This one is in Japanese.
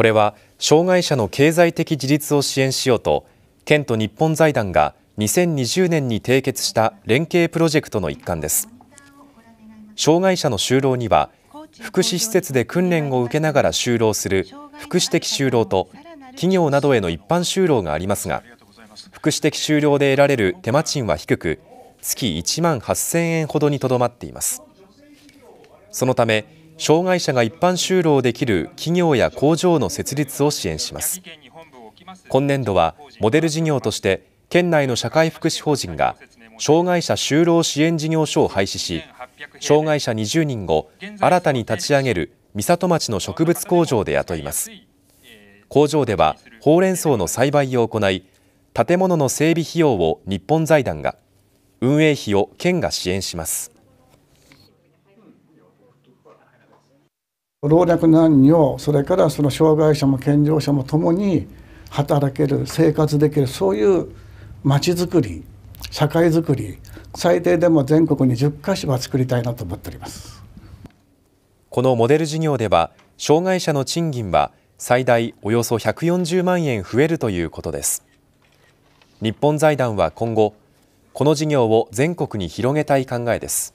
これは障害者の経済的自立を支援しようと県と日本財団が2020年に締結した連携プロジェクトの一環です障害者の就労には福祉施設で訓練を受けながら就労する福祉的就労と企業などへの一般就労がありますが福祉的就労で得られる手間賃は低く月1万8000円ほどにとどまっていますそのため障害者が一般就労できる企業や工場の設立を支援します今年度はモデル事業として県内の社会福祉法人が障害者就労支援事業所を廃止し障害者20人を新たに立ち上げる三里町の植物工場で雇います工場ではほうれん草の栽培を行い建物の整備費用を日本財団が運営費を県が支援します老若男女それからその障害者も健常者も共に働ける生活できるそういう町づくり社会づくり最低でも全国に10か所は作りたいなと思っておりますこのモデル事業では障害者の賃金は最大およそ140万円増えるということです日本財団は今後この事業を全国に広げたい考えです